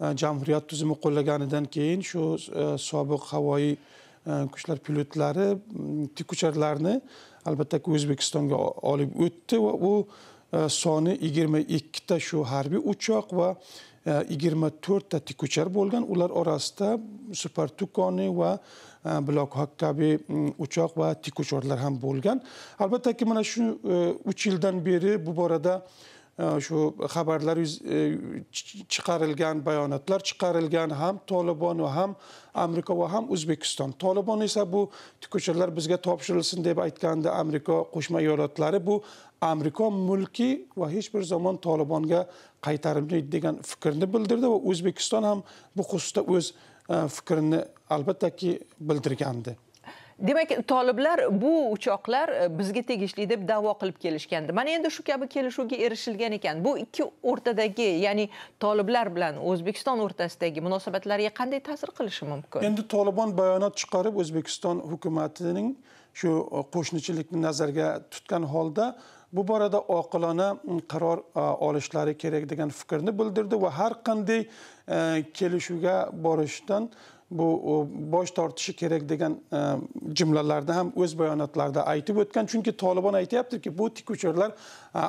Э, jamhuriyat tuzumi qo'llaganidan keyin shu e, sobiq havoyi e, kuchlar pilotlari mm, tikuvcharlarni albatta o'zbekistonga olib o'tdi va u e, soni yigirma ikkita shu harbiy uchoq va yigirma to'rtta uchar bo'lgan ular orasida super tukoni va blok hak kabi mm, uchoq va tikuvchorlar ham bo'lgan albattaki mana shu uch yildan beri bu borada shu xabarlar e, chiqarilgan bayonotlar chiqarilgan ham tolibon va ham amerika va ham o'zbekiston tolibon esa bu ko'chalar bizga topshirilsin deb aytganda amerika qo'shma ilotlari bu amerika mulki va hech bir zamon tolibonga qaytarilmaydi degan fikrni bildirdi va o'zbekiston ham bu xususda o'z e, fikrini albattaki bildirgandi demak toliblar bu uchoqlar e, bizga tegishli deb da'vo qilib kelishgandi mana endi shu kabi kelishuvga erishilgan ekan bu ikki o'rtadagi ya'ni toliblar bilan o'zbekiston o'rtasidagi munosabatlarga qanday ta'sir qilishi mumkin endi tolibon bayonot chiqarib o'zbekiston hukumatining shu e, qo'shnichilikni nazarga tutgan holda bu borada oqilona qaror e, olishlari kerak degan fikrni bildirdi va har qanday kelishuvga borishdan bu bosh tortishi kerak degan e, jumlalarda ham o'z bayonotlarida aytib o'tgan chunki tolibon aytyaptiki bu tikuvchilar e,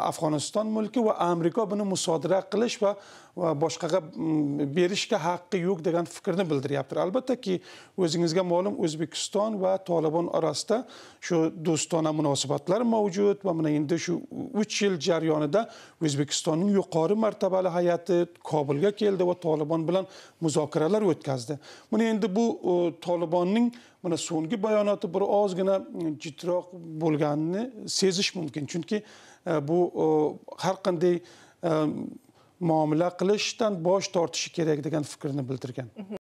afg'oniston mulki va amerika buni musodara qilish va va boshqaga mm, berishga haqqi yo'q degan fikrni bildiryapti albattaki o'zingizga ma'lum o'zbekiston va tolibon orasida shu do'stona munosabatlar mavjud va mana endi shu uch yil jarayonida o'zbekistonning yuqori martabali hay'ati kobulga keldi va tolibon bilan muzokaralar o'tkazdi buni endi bu e, tolibonning mana so'nggi bayonoti bir ozgina jitroq bo'lganini sezish mumkin chunki e, bu e, har qanday muomala qilishdan bosh tortishi kerak degan fikrni bildirgan mhm.